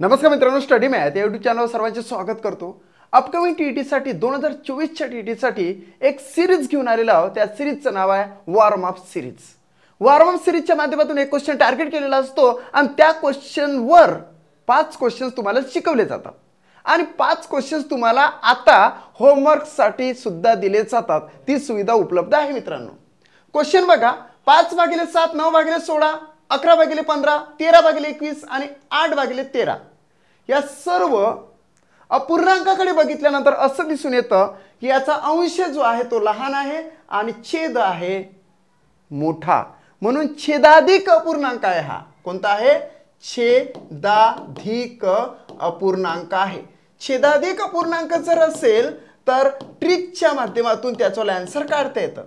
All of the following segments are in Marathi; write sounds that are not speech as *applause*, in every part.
नमस्कार मित्रांनो स्टडी मॅथ या युट्यूब चॅनलवर सर्वांचे स्वागत करतो अपकमिंग टी e साठी दोन हजार चोवीसच्या टी टीसाठी e एक सिरीज घेऊन आलेला आहोत त्या सिरीजचं नाव आहे warm up series warm up सिरीजच्या माध्यमातून एक क्वेश्चन टार्गेट केलेला असतो आणि त्या क्वेश्चनवर पाच क्वेश्चन्स तुम्हाला शिकवले जातात आणि पाच क्वेश्चन्स तुम्हाला आता होमवर्कसाठी सुद्धा दिले जातात ती सुविधा उपलब्ध आहे मित्रांनो क्वेश्चन बघा पाच भागिले सात नऊ भागिले सोळा अकरा भागिले पंधरा तेरा भागिले एकवीस आणि आठ भागिले तेरा या सर्व अपूर्णांकाकडे बघितल्यानंतर असं दिसून येतं की याचा अंश जो आहे तो लहान आहे आणि छेद आहे मोठा म्हणून छेदाधिक अपूर्णांक आहे हा कोणता आहे छेदाधिक अपूर्णांक आहे छेदाधिक अपूर्णांक जर असेल तर ट्रिकच्या माध्यमातून त्याचं अँसर काढता येतं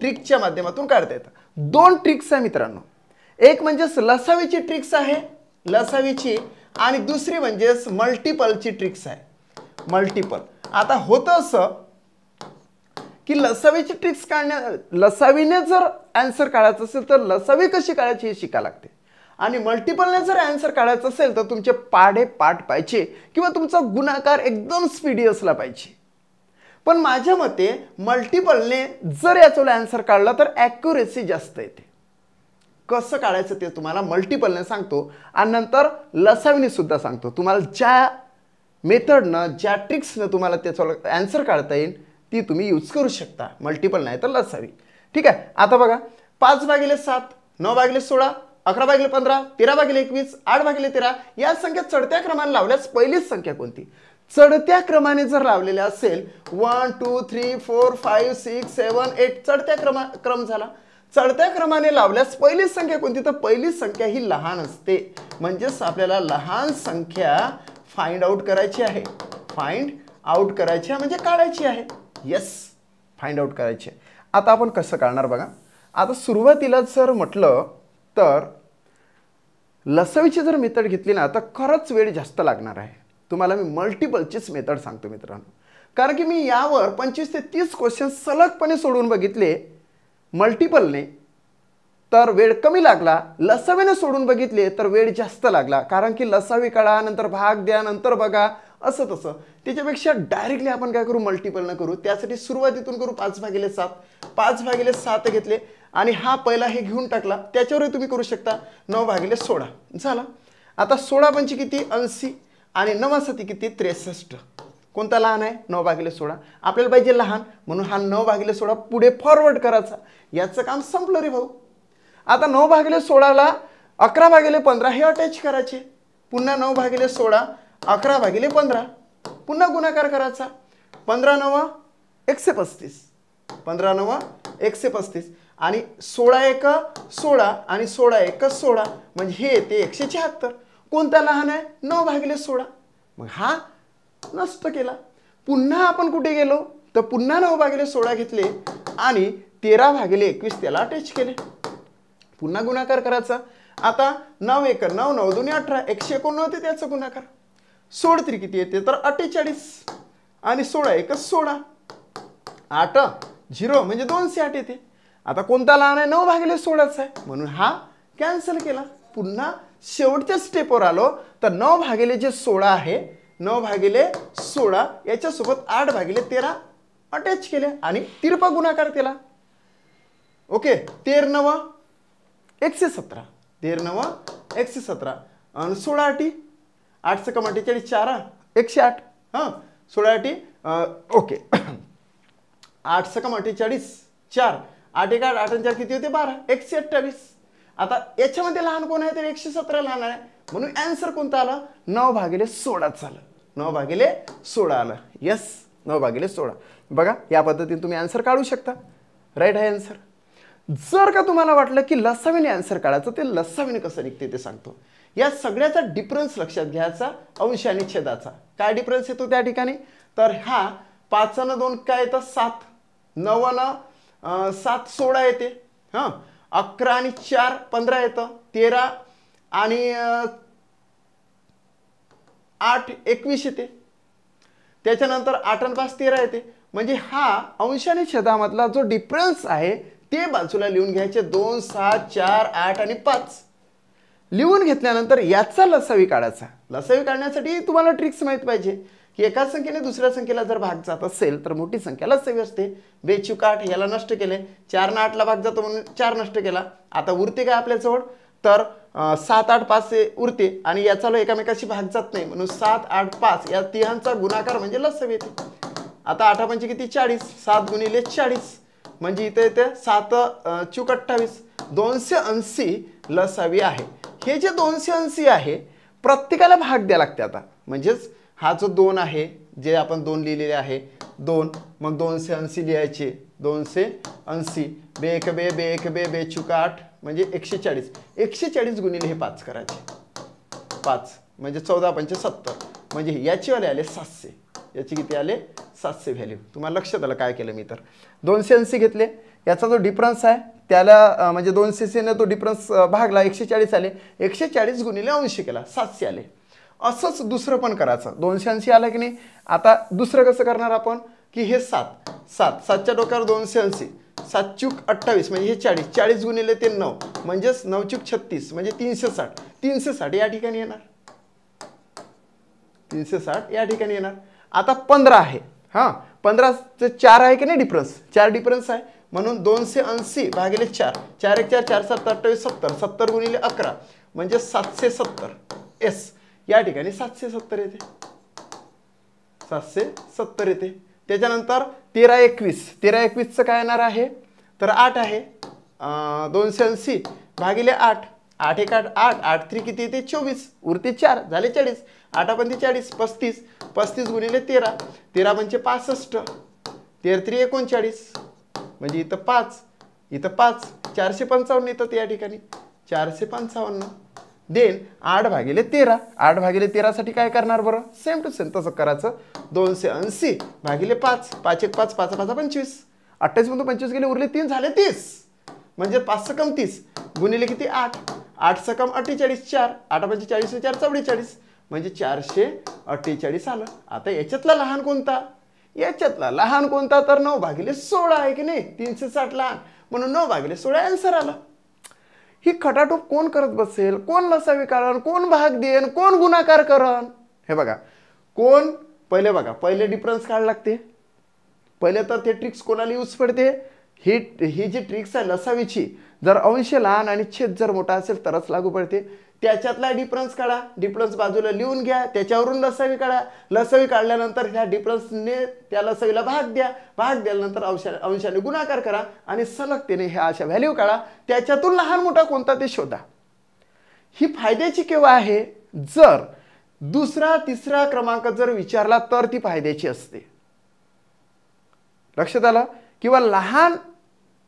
ट्रिकच्या माध्यमातून काढता येतं दोन ट्रिक्स आहे मित्रांनो एक म्हणजेच लसावीची ट्रिक्स आहे लसावीची आणि दुसरी म्हणजेच मल्टिपलची ट्रिक्स आहे मल्टिपल आता होतं असं की लसावीची ट्रिक्स काढण्या लसावीने जर ॲन्सर काढायचं असेल तर लसावी कशी काढायची हे शिका लागते आणि मल्टिपलने जर ॲन्सर काढायचं असेल तर तुमचे पाढे पाठ पाहिजे किंवा तुमचा गुणाकार एकदम स्पीडी असला पाहिजे पण माझ्या मते मल्टिपलने जर याचा ॲन्सर काढला तर ॲक्युरेसी जास्त येते कसं काढायचं ते तुम्हाला मल्टिपलने सांगतो आणि नंतर सुद्धा सांगतो तुम्हाला ज्या मेथडनं ज्या ट्रिक्सनं तुम्हाला त्याचं अँसर काढता येईल ती तुम्ही यूज करू शकता मल्टिपल नाही तर लसावी ठीक आहे आता बघा पाच भागिले सात नऊ भागिले सोळा अकरा भागिले पंधरा तेरा भागिले एकवीस आठ भागिले तेरा या संख्या चढत्या क्रमाने लावल्यास पहिलीच संख्या कोणती चढत्या क्रमाने जर लावलेल्या असेल one two three four five six seven eight चढत्या क्रमा क्रम झाला चढत्या क्रमाने लावल्यास पहिलीच संख्या कोणती तर पहिलीच संख्या ही लहान असते म्हणजेच आपल्याला लहान संख्या फाइंड आउट करायची आहे फाइंड आउट करायची आहे म्हणजे काढायची आहे येस फाइंड आउट करायची आहे आता आपण कसं काढणार बघा आता सुरुवातीला जर म्हटलं तर लसवीची जर मेथड घेतली ना तर खरंच वेळ जास्त लागणार आहे तुम्हाला मी मल्टिपलचीच मेथड सांगतो मित्रांनो कारण की मी यावर पंचवीस ते तीस क्वेश्चन सलगपणे सोडून बघितले मल्टिपलने तर वेळ कमी लागला लसावेनं सोडून बघितले तर वेळ जास्त लागला कारण की लसावी काढा नंतर भाग द्या नंतर बघा असं तसं त्याच्यापेक्षा डायरेक्टली आपण काय करू मल्टिपलनं करू त्यासाठी सुरुवातीतून करू पाच भागिले सात पाच भागिले सात घेतले आणि हा पहिला हे घेऊन टाकला त्याच्यावरही तुम्ही करू शकता नऊ भागिले सोळा झाला आता सोळा पंची किती ऐंशी आणि नवासाठी किती त्रेसष्ट कोणता लहान आहे नऊ भागिले सोळा आपल्याला पाहिजे लहान म्हणून हा नऊ भागिले सोळा पुढे फॉरवर्ड करायचा याचं काम संपलं रे भाऊ आता नऊ भागिले सोळाला अकरा भागिले पंधरा हे अटॅच करायचे पुन्हा नऊ भागिले सोळा अकरा भागिले पंधरा पुन्हा गुणाकार करायचा पंधरा नवा एकशे पस्तीस पंधरा नवा एकशे पस्तीस आणि सोळा एक सोळा आणि सोळा एक सोळा म्हणजे हे येते एकशे शहात्तर कोणता लहान आहे नऊ भागिले सोळा मग हा नष्ट केला पुन्हा आपण कुठे गेलो तर पुन्हा नऊ भागिले सोळा घेतले आणि तेरा भागिले एकवीस त्याला अटॅच केले पुन्हा गुणाकार करायचा आता नऊ एक नऊ नऊ दोन्ही अठरा एकशे एकोणनव्वद त्याचा गुणाकार सोड तरी किती येते तर अठ्ठेचाळीस आणि सोळा एकच सोळा आठ झिरो म्हणजे दोनशे आठ येते आता कोणता लहान आहे नऊ भागिले सोळाच आहे म्हणून हा कॅन्सल केला पुन्हा शेवटच्या स्टेपवर आलो तर नऊ भागिले जे सोळा आहे नऊ भागिले सोळा याच्यासोबत आठ भागिले तेरा अटॅच केले आणि तिरपा गुणाकार केला ओके तेर नव एकशे सतरा तेर नव एकशे सतरा आणि सोळा अटी आठ सकम अठ्ठेचाळीस चार एकशे आठ हां सोळा अटी ओके *clears throat* आठ सकम अठ्ठेचाळीस चार आठ एक आठ आठ चार किती होते बारा एकशे अठ्ठावीस आता याच्यामध्ये लहान कोण आहे तर एकशे सतरा लहान आहे म्हणून अँसर कोणता आला नऊ भागिले सोळाच झालं नऊ भागिले सोळा आलं यस नऊ भागिले सोळा बघा या पद्धतीने तुम्ही आन्सर काढू शकता राईट आहे आन्सर जर का तुम्हाला वाटलं की लसावीने आन्सर काढायचं ते लसावीने कसं निघते ते सांगतो या सगळ्याचा डिफरन्स लक्षात घ्यायचा अंश आणि छेदाचा काय डिफरन्स येतो त्या ठिकाणी तर हा पाचानं दोन काय येतं सात नवानं सात सोळा येते हां अकरा आणि चार पंधरा येतं तेरा आणि आठ एकवीस येते त्याच्यानंतर आठ आणि पाच तेरा येते म्हणजे हा अंश आणि छेदामधला जो डिफरन्स आहे ते बाजूला लिहून घ्यायचे दोन सात चार आठ आणि पाच लिहून घेतल्यानंतर याचा लसावी काढायचा लसावी काढण्यासाठी तुम्हाला ट्रिक्स माहीत पाहिजे की एका संख्येने दुसऱ्या संख्येला जर भाग जात असेल तर मोठी संख्या लसावी असते बेचूक आठ याला नष्ट केले चार ना आठला भाग जातो म्हणून चार नष्ट केला आता उरते काय आपल्याजवळ तर सात आठ पाच उरते आणि याचा एकामेकाशी भाग जात नाही म्हणून सात आठ पाच या तिहांचा गुणाकार म्हणजे लसव येते आता आठा पंचे किती चाळीस सात गुणिले चाळीस म्हणजे इथे येते सात चूक अठ्ठावीस दोनशे ऐंशी लसावी आहे हे जे दोनशे ऐंशी आहे प्रत्येकाला भाग द्या लागते आता म्हणजेच हा जो दोन आहे जे आपण दोन लिहिलेले आहे दोन मग दोनशे ऐंशी लिहायचे दोनशे ऐंशी बे एक बे बे एक बे बे चुक आठ म्हणजे एकशे चाळीस एकशे चाळीस गुणिले हे पाच करायचे पाच म्हणजे चौदा पंच सत्तर म्हणजे याचीवाले आले सातशे याची किती आले सातशे व्हॅल्यू तुम्हाला लक्षात आलं काय केलं मी तर दोनशे ऐंशी घेतले याचा जो डिफरन्स आहे त्याला म्हणजे दोनशे सीने तो डिफरन्स भागला एकशे चाळीस आले एकशे चाळीस गुणिले ऐंशी केला सातशे आले असंच दुसरं पण करायचं दोनशे ऐंशी आलं की नाही आता दुसरं कसं करणार आपण की हे सात सात सातच्या डोक्यावर दोनशे ऐंशी सात चूक अठ्ठावीस म्हणजे हे चाळीस चाळीस गुणिले ते नऊ म्हणजेच नऊ चूक छत्तीस म्हणजे तीनशे साठ तीनशे साठ या ठिकाणी येणार तीनशे साठ या ठिकाणी येणार आता पंधरा आहे हां पंधराचं चार आहे की नाही डिफरन्स चार डिफरन्स आहे म्हणून दोनशे ऐंशी भागिले चार चार एक चार चार सात अठ्ठावीस सत्तर सत्तर गुणिले अकरा म्हणजे सातशे सत्तर एस या ठिकाणी सातशे सत्तर येते सातशे सत्तर येते त्याच्यानंतर तेरा एकवीस तेरा एकवीसचं काय येणार आहे तर आठ आहे दोनशे ऐंशी भागिले आठ आठ एक आठ आठ आठ थ्री किती येते चोवीस उरते चार झाले चाळीस आठापंचे चाळीस पस्तीस पस्तीस गुणिले तेरा तेरा म्हणजे पासष्ट तेर थ्री एकोणचाळीस म्हणजे इथं पाच इथं पाच चारशे पंचावन्न येतात या ठिकाणी चारशे पंचावन्न देन आठ भागिले तेरा आठ भागिले तेरासाठी काय करणार बरं सेम टू सेम तसं करायचं दोनशे ऐंशी भागिले पाच पाच एक पाच पाच पाच पंचवीस अठ्ठावीसमधून पंचवीस गेले उरले तीन झाले तीस म्हणजे पाच सकम तीस गुणिले किती आठ आठ सकम अठ्ठेचाळीस चार आठ म्हणजे चाळीस चार चौवेचाळीस म्हणजे चारशे अठ्ठेचाळीस आलं आता याच्यातला लहान कोणता याच्यातला लहान कोणता तर नऊ भागिले सोळा आहे की नाही तीनशे साठ लहान म्हणून नऊ भागिले सोळा आन्सर आला ही खटाटोप कोण करत बसेल कोण लसावी कारण कोण भाग देन कोण गुणाकार करण हे बघा कोण पहिले बघा पहिले डिफरन्स काढ लागते पहिले तर ते ट्रिक्स कोणाला यूज पडते ही ही जी ट्रिक्स आहे नसावीची जर अंश लहान आणि छेद जर मोठा असेल तरच लागू पडते त्याच्यातला डिफरन्स काढा डिफरन्स बाजूला लिहून घ्या त्याच्यावरून लसावी काढा लसावी काढल्यानंतर ह्या डिफरन्सने त्या लसावीला भाग द्या भाग दिल्यानंतर अंशा अंशाने गुणाकार करा आणि सलगतेने ह्या अशा व्हॅल्यू काढा त्याच्यातून लहान मोठा कोणता ते शोधा ही फायद्याची केव्हा आहे जर दुसरा तिसरा क्रमांक जर विचारला तर ती फायद्याची असते लक्षात आला किंवा लहान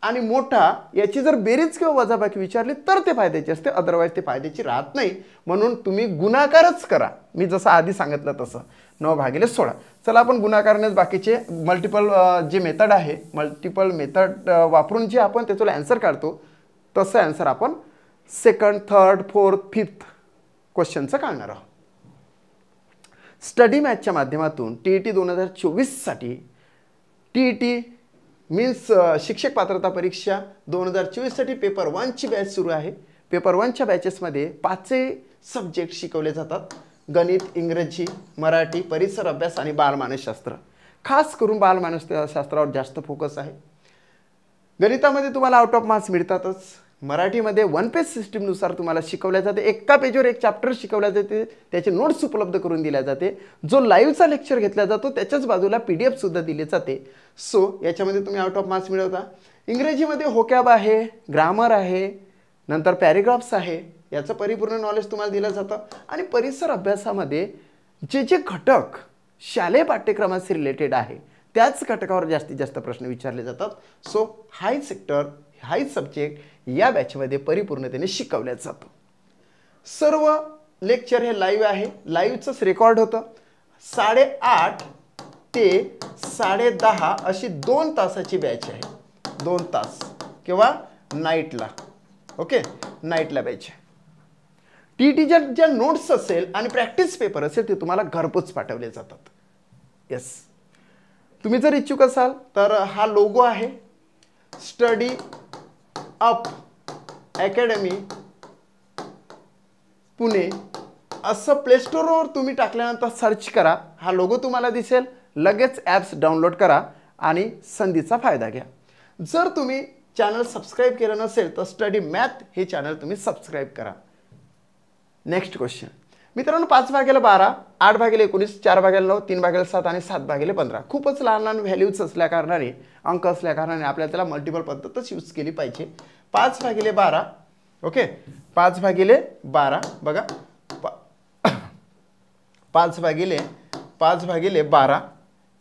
आणि मोठा याची जर बेरीज किंवा वजाबाकी विचारली तर ते फायद्याची असते अदरवाईज ते फायद्याची राहत नाही म्हणून तुम्ही गुणाकारच करा मी जसं आधी सांगितलं तसं नऊ भागिले सोळा चला आपण गुणाकारनेच बाकीचे मल्टिपल जे मेथड आहे मल्टिपल मेथड वापरून जे आपण त्याचं ॲन्सर काढतो तसं ॲन्सर आपण सेकंड थर्ड फोर्थ फिफ्थ क्वेश्चनचं काढणार आहोत स्टडी मॅचच्या माध्यमातून टी ई टी दोन हजार चोवीससाठी टी ई टी मीन्स शिक्षक पात्रता परीक्षा दोन हजार चोवीससाठी पेपर वनची बॅच सुरू आहे पेपर वनच्या बॅचेसमध्ये पाचही सब्जेक्ट शिकवले जातात गणित इंग्रजी मराठी परिसर अभ्यास आणि बालमानसशास्त्र खास करून बालमानसशास्त्रावर जास्त फोकस आहे गणितामध्ये तुम्हाला आउट ऑफ मार्क्स मिळतातच मराठीमध्ये वन पेज सिस्टीमनुसार तुम्हाला शिकवल्या जाते एका पेजवर एक चॅप्टर शिकवल्या जाते त्याचे नोट्स उपलब्ध करून दिल्या जाते जो लाईव्हचा लेक्चर घेतला जातो त्याच्याच बाजूला पी डी एफसुद्धा दिले जाते सो याच्यामध्ये तुम्ही आउट ऑफ मार्क्स मिळवता इंग्रजीमध्ये होकॅब आहे ग्रामर आहे नंतर पॅरेग्राफ्स आहे याचं परिपूर्ण नॉलेज तुम्हाला दिलं जातं आणि परिसर अभ्यासामध्ये जे जे घटक शालेय पाठ्यक्रमाशी रिलेटेड आहे त्याच घटकावर जास्तीत जास्त प्रश्न विचारले जातात सो हाय सेक्टर हाही सब्जेक्ट या बॅचमध्ये परिपूर्णतेने शिकवला जातो सर्व लेक्चर हे लाईव्ह आहे लाईव्हचंच रेकॉर्ड होतं आठ ते साडेदहा अशी दोन तासाची बॅच आहे दोन तास किंवा नाईटला ओके नाईटला बॅच आहे टी टीच्या ज्या नोट्स असेल आणि प्रॅक्टिस पेपर असेल ते तुम्हाला घरपोच पाठवले जातात येस तुम्ही जर इच्छुक असाल तर हा लोगो आहे स्टडी अप अकॅडमी पुणे असं प्लेस्टोरवर तुम्ही टाकल्यानंतर सर्च करा हा लोगो तुम्हाला दिसेल लगेच ॲप्स डाउनलोड करा आणि संधीचा फायदा घ्या जर तुम्ही चॅनल सबस्क्राईब केलं नसेल तर स्टडी मॅथ हे चॅनल तुम्ही सबस्क्राईब करा नेक्स्ट क्वेश्चन मित्रांनो पाच भागेला बारा आठ भागेला एकोणीस चार भागेला नऊ तीन भागेला सात आणि सात भागेले पंधरा खूपच लहान लहान व्हॅल्यूज असल्याकारणाने अंक असल्याकारणाने आपल्याला त्याला मल्टिपल पद्धतच यूज केली पाहिजे पाच भागेले बारा ओके पाच भागेले बारा बघा *coughs* पाच भागेले पाच भागेले बारा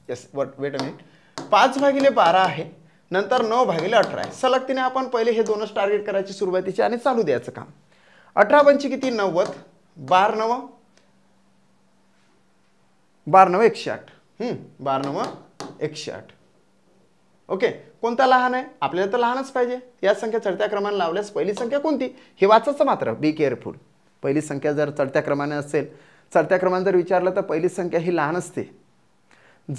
yes wait wait a minute पाच भागेले बारा आहे नंतर नऊ भागेले अठरा आहे सलग तिने आपण पहिले हे दोनच टार्गेट करायची सुरुवातीची आणि चालू द्यायचं काम अठरा पंची किती नव्वद बार नव बार नव एकशे आठ बार नव एकशे आठ ओके कोणता लहान आहे आपल्याला तर लहानच पाहिजे या संख्या चढत्या क्रमाने लावल्यास पहिली संख्या कोणती हे वाचायचं मात्र बी केअरफुल पहिली संख्या जर चढत्या क्रमाने असेल चढत्या क्रमाने जर विचारलं तर पहिली संख्या ही लहान असते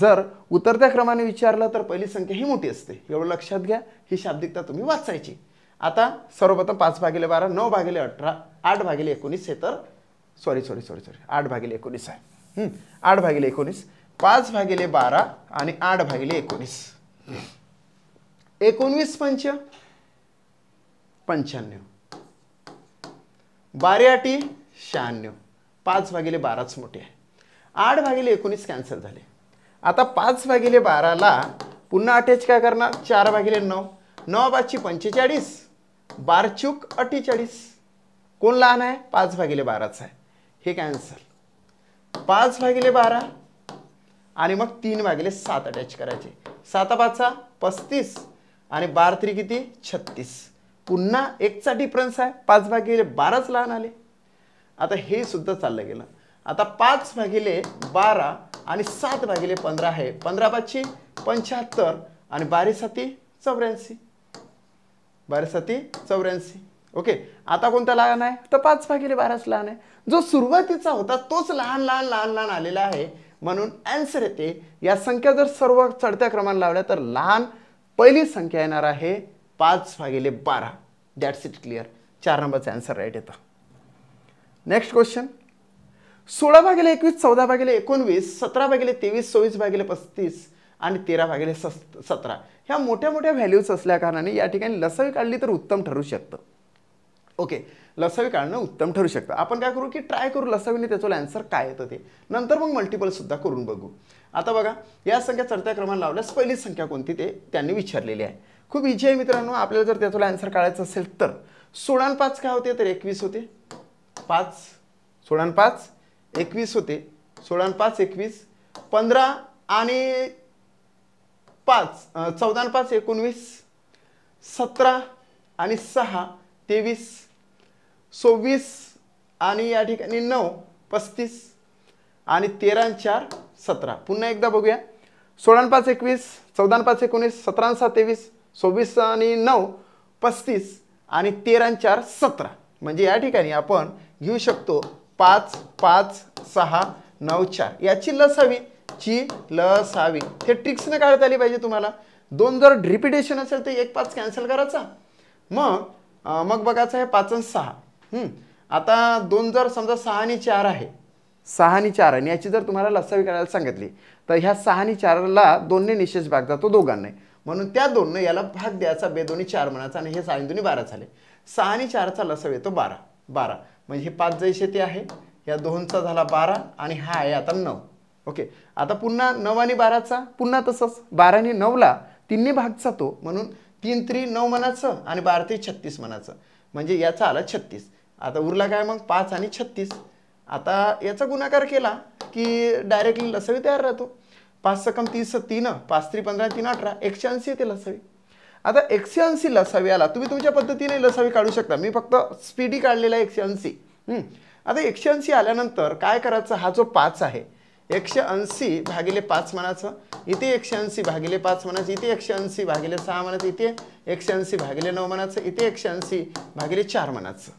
जर उतरत्या क्रमाने विचारलं तर पहिली संख्या ही मोठी असते एवढं लक्षात घ्या ही शाब्दिकता तुम्ही वाचायची आता सर्वप्रथम पाच भागिले बारा नऊ भागिले अठरा आठ भागिले एकोणीस हे तर सॉरी सॉरी सॉरी सॉरी आठ भागिले एकोणीस आहे आठ भागिले एकोणीस पाच भागिले बारा आणि आठ भागिले एकोणीस एकोणवीस पंच पंच्याण्णव बारे अटी शहाण्णव पाच भागिले बाराच मोठे आहे आठ भागिले एकोणीस कॅन्सल झाले आता पाच भागिले बाराला पुन्हा अटॅच काय करणार चार भागिले नऊ नऊ पाचशे पंचेचाळीस बारचूक अठ्ठेचाळीस कोण लहान आहे पाच भागिले बाराच आहे हे कॅन्सल पाच भागिले बारा आणि मग तीन भागिले सात अटॅच करायचे साता पाचा पस्तीस आणि बार तरी किती छत्तीस पुन्हा एकचा डिफरन्स आहे पाच भागिले बाराच लहान आले आता हे सुद्धा चाललं गेलं आता पाच भागिले बारा आणि सात भागिले पंधरा आहे पंधरा पाचशे पंच्याहत्तर आणि बारीसाती चौऱ्याऐंशी बारीसाती चौऱ्याऐंशी ओके आता कोणता लहान आहे तर पाच भागिले बाराच लहान आहे जो सुरुवातीचा होता तोच लहान लहान लहान लहान आलेला आहे म्हणून अँसर येते या संख्या जर सर्व चढत्या क्रमांक लावल्या तर लहान पहिली संख्या येणार आहे पाच भागिले बारा दॅट्स इट क्लिअर चार नंबरचा अँसर राईट येतं नेक्स्ट क्वेश्चन सोळा भागिले एकवीस चौदा भागिले एकोणवीस सतरा भागिले तेवीस चोवीस भागिले पस्तीस आणि तेरा भागिले सतरा ह्या मोठ्या मोठ्या व्हॅल्यूज असल्या कारणाने या ठिकाणी लसवी काढली तर उत्तम ठरू शकतं ओके लसावी काढणं उत्तम ठरू शकतं आपण काय करू की ट्राय करू लसावीने त्याचं अँसर काय येतं ते नंतर मग मल्टिपलसुद्धा करून बघू आता बघा या संख्या चढत्या क्रमाने लावल्यास पहिली संख्या कोणती ते त्यांनी विचारलेली आहे खूप इजी आहे मित्रांनो आपल्याला जर त्याचं अँसर काढायचं असेल तर सोळा पाच काय होते तर एकवीस होते पाच सोळा पाच एकवीस होते सोळा पाच एकवीस पंधरा आणि पाच चौदा पाच एकोणवीस सतरा आणि सहा तेवीस सव्वीस आणि या ठिकाणी नऊ पस्तीस आणि तेरा चार सतरा पुन्हा एकदा बघूया सोळा पाच एकवीस चौदा पाच एकोणीस सतरा सात तेवीस सव्वीस आणि नऊ पस्तीस आणि तेरा चार सतरा म्हणजे या ठिकाणी आपण घेऊ शकतो पाच पाच सहा नऊ चार याची लस हवी ची लस हवी हे ट्रिक्सनं काढता आली पाहिजे तुम्हाला दोन जर रिपिटेशन असेल तर एक पाच कॅन्सल करायचा मग मग बघायचं आहे पाच सहा आता दोन जर समजा सहा आणि चार आहे सहा आणि चार आणि याची जर तुम्हाला लसावी करायला सांगितली तर ह्या सहा आणि चारला दोनने निशेष भाग जातो दोघांना म्हणून त्या दोननं याला भाग द्यायचा बेदोनी चार म्हणायचा आणि हे सहा दोन्ही बारा झाले सहा आणि चारचा लसव येतो बारा बारा म्हणजे हे पाच जैसे ते आहे या दोनचा झाला बारा आणि हा आहे आता नऊ ओके आता पुन्हा नऊ आणि बाराचा पुन्हा तसंच बारा आणि नऊला तिन्ही भाग जातो म्हणून तीन त्री नऊ म्हणाचं आणि बारा ते छत्तीस म्हणाचं म्हणजे याचा आला छत्तीस आता उरला काय मग पाच आणि छत्तीस आता याचा गुणाकार केला की डायरेक्टली लसवी तयार राहतो पाच सकम तीस तीन पाच त्री पंधरा तीन अठरा एकशे ऐंशी येते लसावी आता एकशे ऐंशी लसावी आला तुम्ही तुमच्या पद्धतीने लसावी काढू शकता मी फक्त स्पीडी काढलेला एकशे ऐंशी आता एकशे ऐंशी आल्यानंतर काय करायचं हा जो पाच आहे एकशे ऐंशी भागिले पाच म्हणायचं इथे एकशे ऐंशी भागिले पाच म्हणायचं इथे एकशे ऐंशी भागिले सहा म्हणायचं इथे एकशे ऐंशी भागिले नऊ म्हणायचं इथे एकशे ऐंशी भागिले चार म्हणायचं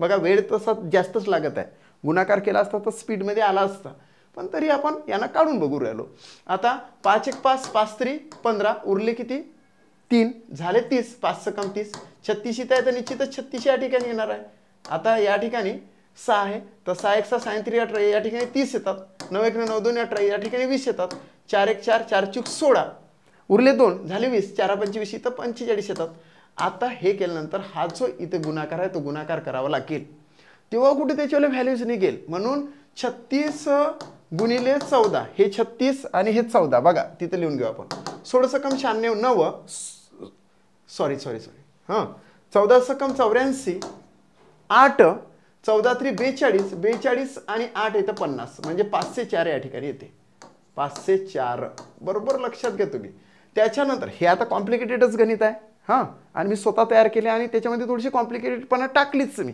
बघा वेळ तसा जास्तच लागत आहे गुणाकार केला असता तर स्पीडमध्ये आला असता पण तरी आपण यांना काढून बघू राहिलो आता पाच एक पाच पाच त्री पंधरा उरले किती तीन झाले तीस पाच कम तीस इथं आहे तर निश्चितच छत्तीस या ठिकाणी येणार आहे आता या ठिकाणी सहा आहे तर सहा एक सहा सायंत्री अठरा या ठिकाणी तीस येतात नऊ एक नऊ दोन अठरा या ठिकाणी वीस येतात चार एक चार चार चूक सोळा उरले दोन झाले वीस चारा पंचवीस इथं पंचेचाळीस येतात आता हे केल्यानंतर हा जो इथे गुणाकार आहे तो गुणाकार करावा लागेल तेव्हा कुठे त्याच्यावर व्हॅल्यूज निघेल म्हणून छत्तीस गुणिले चौदा हे छत्तीस आणि हे चौदा बघा तिथे लिहून घेऊ आपण सोळा कम शहाण्णव नव सॉरी सॉरी सॉरी हां चौदा सकम चौऱ्याऐंशी आठ चौदा तरी बेचाळीस बेचाळीस आणि आठ इथं पन्नास म्हणजे पाचशे चार या ठिकाणी येते पाचशे चार बरोबर लक्षात घ्या तुम्ही त्याच्यानंतर हे आता कॉम्प्लिकेटेडच गणित आहे हां आणि मी स्वतः तयार केले आणि त्याच्यामध्ये थोडीशी कॉम्प्लिकेटेडपणा टाकलीच मी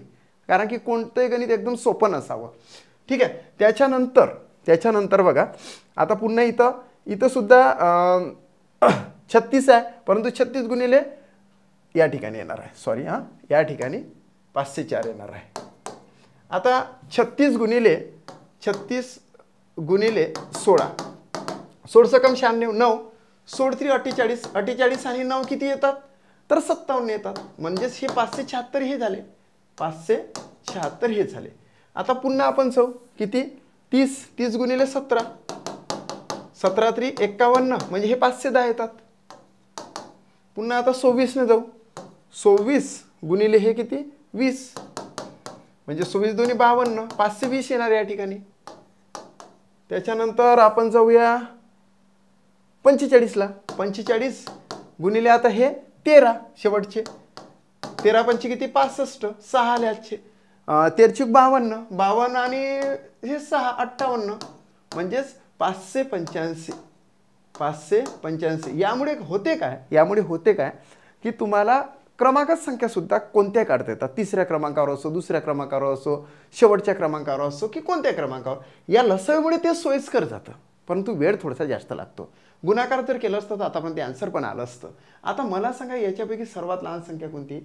कारण की कोणतंही गणित एकदम सोपं नसावं ठीक आहे त्याच्यानंतर त्याच्यानंतर बघा आता पुन्हा इथं इथं सुद्धा *clears throat* छत्तीस आहे परंतु छत्तीस गुणिले या ठिकाणी येणार आहे सॉरी हां या ठिकाणी पाचशे चार येणार आहे आता छत्तीस गुणिले छत्तीस गुणिले सोळा सोळसकम शहाण्णव नऊ सोळ थ्री अठ्ठेचाळीस अठ्ठेचाळीस आणि नऊ किती येतात तर सत्तावन्न येतात म्हणजेच हे पाचशे शहात्तर हे झाले पाचशे शहात्तर हे झाले आता पुन्हा आपण सौ किती तीस तीस गुणिले सतरा सतरा तरी एक्कावन्न म्हणजे हे पाचशे दहा येतात पुन्हा आता सव्वीसने जाऊ सव्वीस गुणिले हे किती वीस म्हणजे सव्वीस दोन्ही बावन्न पाचशे वीस येणार या ठिकाणी त्याच्यानंतर आपण जाऊया पंचेचाळीसला पंचेचाळीस गुणिले आता हे तेरा शेवटचे तेरा पंचे किती पासष्ट सहा आल्याचे तेरची बावन्न बावन्न आणि हे सहा अठ्ठावन्न म्हणजेच पाचशे पंच्याऐंशी पाचशे पंच्याऐंशी यामुळे होते काय यामुळे होते काय की तुम्हाला संख्या संख्यासुद्धा कोणत्या काढता येतात तिसऱ्या क्रमांकावर असो दुसऱ्या क्रमांकावर असो शेवटच्या क्रमांकावर असो की कोणत्या क्रमांकावर या लसवेमुळे ते सोयीस्कर जातं परंतु वेळ थोडासा जास्त लागतो गुणाकार तर केलं असतं तर आतापर्यंत ते आन्सर पण आलं असतं आता मला सांगा याच्यापैकी सर्वात लहान संख्या कोणती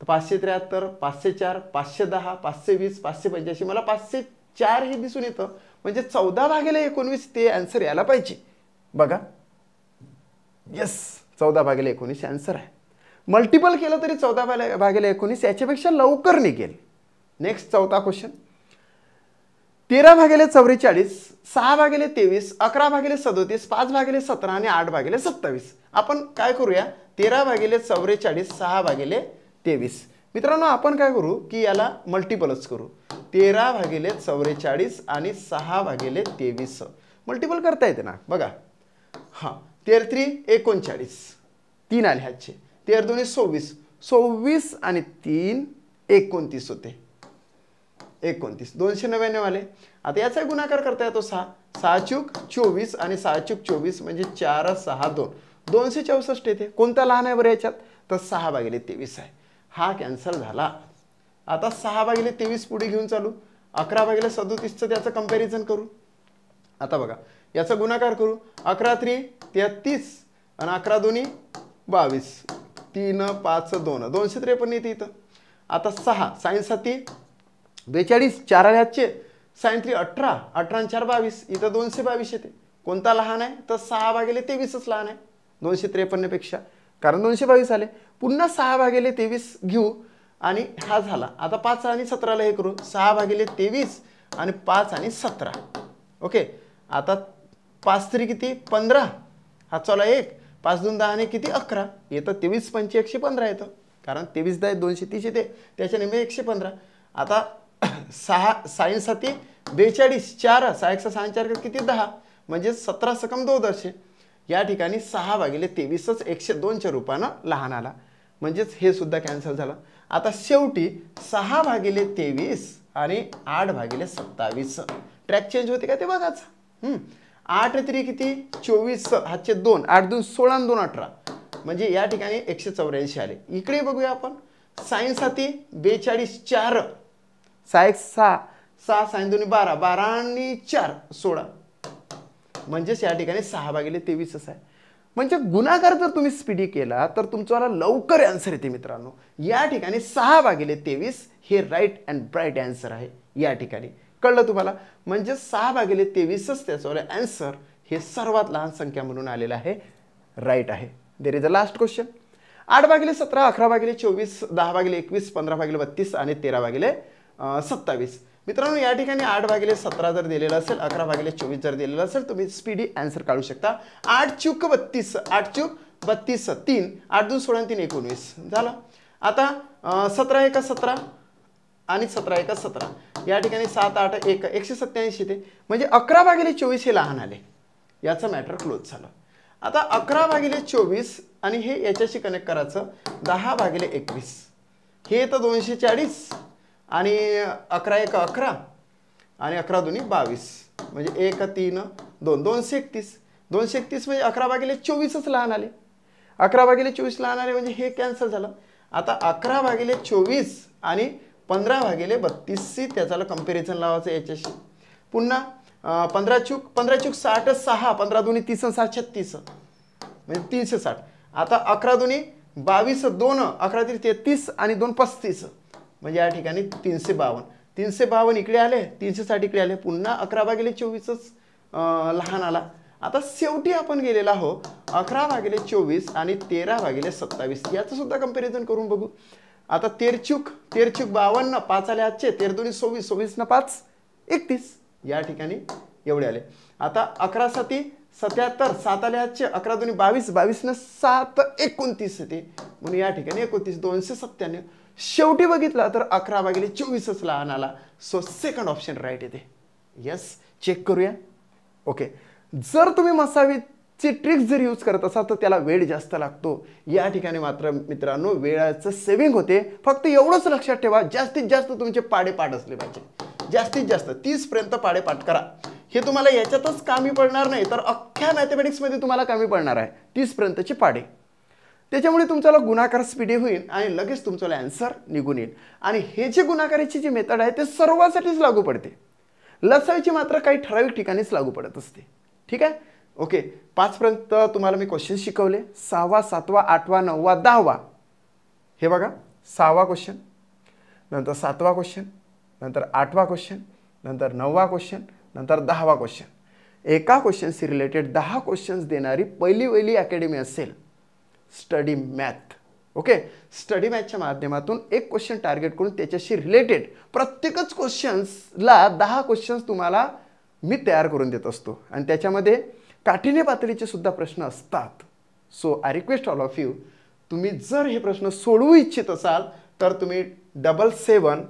तर पाचशे त्र्याहत्तर पाचशे चार पाचशे दहा पाचशे वीस पाचशे पंच्याऐंशी मला पाचशे चार हे दिसून येतं म्हणजे चौदा भागेला एकोणवीस ते आन्सर यायला पाहिजे बघा येस चौदा भागेला एकोणीस आन्सर आहे मल्टिपल केलं तरी चौदा भागेला एकोणीस याच्यापेक्षा लवकर निघेल नेक्स्ट चौथा क्वेश्चन तेरा भागेला चौवेचाळीस सहा भागिले तेवीस अकरा भागिले सदोतीस पाच भागिले सतरा आणि आठ भागिले सत्तावीस आपण काय करूया तेरा भागिले चौवेचाळीस सहा भागिले तेवीस मित्रांनो आपण काय करू की याला मल्टिपलच करू तेरा भागिले चौवेचाळीस आणि सहा भागिले तेवीस मल्टिपल करता येते ना बघा हां तेर थ्री एकोणचाळीस तीन आले ह्याचे तेर दोन्ही सव्वीस सव्वीस आणि तीन एकोणतीस होते एकोणतीस दोनशे नव्याण्णव आले आता याचा गुणाकार करता येतो सहा सहा चूक चोवीस आणि सहा चूक चोवीस म्हणजे चार सहा दोन दोनशे चौसष्ट येते कोणता लहान आहे बरं याच्यात तर सहा भागिले तेवीस आहे हा कॅन्सल झाला आता सहा भागिले तेवीस पुढे घेऊन चालू अकरा भागिले सदोतीसचं त्याचं कम्पॅरिझन करू आता बघा याचा गुणाकार करू अकरा त्री तेहत्तीस आणि अकरा दोन्ही बावीस तीन पाच दोन दोनशे त्रेपन्न येते इथं आता सहा सायन्स बेचाळीस चार हातचे सायंत्री अठरा अठरा चार बावीस इथं दोनशे बावीस येते कोणता लहान आहे तर सहा भागेले तेवीसच लहान आहे दोनशे त्रेपन्नपेक्षा कारण दोनशे बावीस आले पुन्हा सहा भागेले तेवीस घेऊ आणि हा झाला आता पाच आणि सतराला हे करू सहा भागेले तेवीस आणि पाच आणि सतरा ओके आता पाच तरी किती पंधरा हा चला एक पाच दोन दहा आणि किती अकरा येतं तेवीस पंचे एकशे पंधरा येतं कारण तेवीस दहा दोनशे तीस येते त्याच्याने एकशे पंधरा आता सहा साईन साती बेचाळीस चार सहा एकशे सहा चार किती दहा म्हणजे सतरा सकम दोदशे या ठिकाणी सहा भागिले तेवीसच एकशे दोनच्या रूपानं लहान आला म्हणजेच हे सुद्धा कॅन्सल झालं आता शेवटी सहा भागिले तेवीस आणि आठ भागिले सत्तावीस ट्रॅक चेंज होते का ते बघाच आठ तरी किती चोवीस हातचे दोन आठ दोन सोळा दोन अठरा म्हणजे या ठिकाणी एकशे चौऱ्याऐंशी आले इकडे बघूया आपण सायन्स हाती बेचाळीस चार सहा एक सहा सहा सहा दोन्ही बारा बारा आणि चार सोळा म्हणजेच या ठिकाणी सहा भागिले तेवीसच आहे म्हणजे गुणाकार जर तुम्ही स्पीडी केला तर तुमच्याला लवकर अँसर येते मित्रांनो या ठिकाणी सहा भागिले तेवीस हे राईट अँड ब्राईट अँसर आहे या ठिकाणी कळलं तुम्हाला म्हणजे सहा भागिले तेवीसच त्याच्यावर अँसर हे सर्वात लहान संख्या म्हणून आलेलं आहे राईट आहे there is a last question आठ भागिले सतरा अकरा भागिले चोवीस दहा भागिले एकवीस पंधरा भागिले बत्तीस आणि तेरा भागिले सत्तावीस मित्रांनो या ठिकाणी आठ भागिले सतरा जर दिलेलं असेल अकरा भागिले चोवीस जर दिलेलं असेल तुम्ही स्पीडी आन्सर काढू शकता आठ चूक बत्तीस आठ चूक बत्तीस तीन आठ दोन सोळा तीन एकोणवीस झालं आता सतरा एका सतरा आणि सतरा एका सतरा या ठिकाणी सात आठ एक एकशे सत्याऐंशी ते म्हणजे अकरा भागिले चोवीस हे लहान आले याचं मॅटर क्लोज झालं आता अकरा भागिले चोवीस आणि हे याच्याशी कनेक्ट करायचं दहा भागिले एकवीस हे तर दोनशे चाळीस आणि अकरा एक अकरा आणि अकरा दोन्ही बावीस म्हणजे एक तीन दोन दोनशे एकतीस दोनशे एकतीस म्हणजे अकरा भागिले चोवीसच लहान आले अकरा भागिले चोवीस लहान आले म्हणजे हे कॅन्सल झालं आता अकरा भागिले चोवीस आणि पंधरा भागिले बत्तीसशी त्याच्याला कम्पेरिझन लावायचं याच्याशी पुन्हा पंधरा चूक पंधरा चूक साठ सहा पंधरा दोन्ही तीस सहा छत्तीस म्हणजे तीनशे साठ आता अकरा दोन्ही बावीस दोन अकरा तीन तेहतीस आणि दोन पस्तीस म्हणजे या ठिकाणी तीनशे बावन्न तीनशे बावन्न इकडे आले तीनशे साठ इकडे आले पुन्हा अकरा भागिले चोवीसच लहान आला आता शेवटी आपण गेलेला आहो अकरा भागिले चोवीस आणि तेरा भागिले सत्तावीस याचं सुद्धा कम्पॅरिझन करून बघू आता तेरचूक तेरचूक बावन्न पाच आले आजचे तेर दोन्ही सव्वीस सव्वीसनं पाच एकतीस या ठिकाणी एवढे आले आता अकरा साती सत्याहत्तर सात आले आजचे अकरा दोन्ही बावीस बावीसनं सात एकोणतीस येते म्हणून या ठिकाणी एकोणतीस दोनशे सत्त्याण्णव शेवटी बघितला तर अकरा भागिले चोवीसच लहान आला सो सेकंड ऑप्शन राईट येते येस चेक करूया ओके जर तुम्ही ची ट्रिक्स जर यूज करत असाल तर त्याला वेळ जास्त लागतो या ठिकाणी मात्र मित्रांनो वेळाचं सेव्हिंग होते फक्त एवढंच लक्षात ठेवा जास्तीत जास्त तुमचे पाडे पाठ असले पाहिजे जास्तीत जास्त तीसपर्यंत पाडेपाठ करा हे तुम्हाला याच्यातच कामी पडणार नाही तर अख्ख्या मॅथमॅटिक्समध्ये तुम्हाला कामी पडणार आहे तीसपर्यंतचे पाडे त्याच्यामुळे तुमच्याला गुणाकार स्पीडी होईल आणि लगेच तुमच्याला ॲन्सर निघून येईल आणि हे जे गुणाकाराची जी मेथड आहे ते सर्वांसाठीच लागू पडते लसायची मात्र काही ठराविक ठिकाणीच लागू पडत असते ठीक आहे ओके पाचपर्यंत तुम्हाला मी क्वेश्चन शिकवले सहावा सातवा आठवा नववा दहावा हे बघा सहावा क्वेश्चन नंतर सातवा क्वेश्चन नंतर आठवा क्वेश्चन नंतर नववा क्वेश्चन नंतर दहावा क्वेश्चन एका क्वेश्चन्सशी रिलेटेड दहा क्वेश्चन्स देणारी पहिली वहिली अकॅडमी असेल स्टडी मॅथ ओके स्टडी मॅथच्या माध्यमातून एक क्वेश्चन टार्गेट करून त्याच्याशी रिलेटेड प्रत्येकच क्वेश्चन्सला दहा क्वेश्चन्स तुम्हाला मी तयार करून देत असतो आणि त्याच्यामध्ये काठिण्य पातळीचे सुद्धा प्रश्न असतात so I request all of you तुम्ही जर हे प्रश्न सोडवू इच्छित असाल तर तुम्ही double seven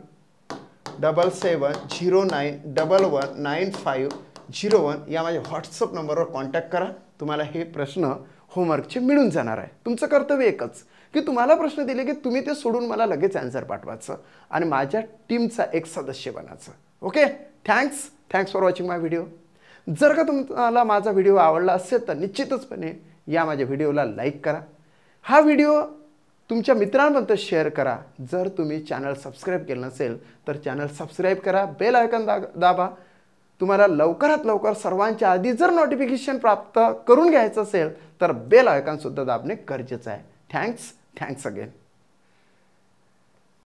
double seven zero nine double one nine five zero one या माझ्या व्हॉट्सअप नंबरवर कॉन्टॅक्ट करा तुम्हाला हे प्रश्न होमवर्कचे मिळून जाणार आहे तुमचं कर्तव्य एकच की तुम्हाला प्रश्न दिले की तुम्ही ते सोडून मला लगेच ॲन्सर पाठवायचं आणि माझ्या टीमचा एक सदस्य बनायचं okay thanks thanks for watching my video जर का तुम्हाला माझा व्हिडिओ आवडला असेल तर निश्चितचपणे या माझ्या व्हिडिओला लाईक करा हा व्हिडिओ तुमच्या मित्रांपर्यंत शेअर करा जर तुम्ही चॅनल सबस्क्राईब केलं नसेल तर चॅनल सबस्क्राईब करा बेल आयकन दा दाबा तुम्हाला लवकरात लवकर सर्वांच्या आधी जर नोटिफिकेशन प्राप्त करून घ्यायचं असेल तर बेल आयकॉनसुद्धा दाबणे गरजेचं आहे थँक्स थँक्स अगेन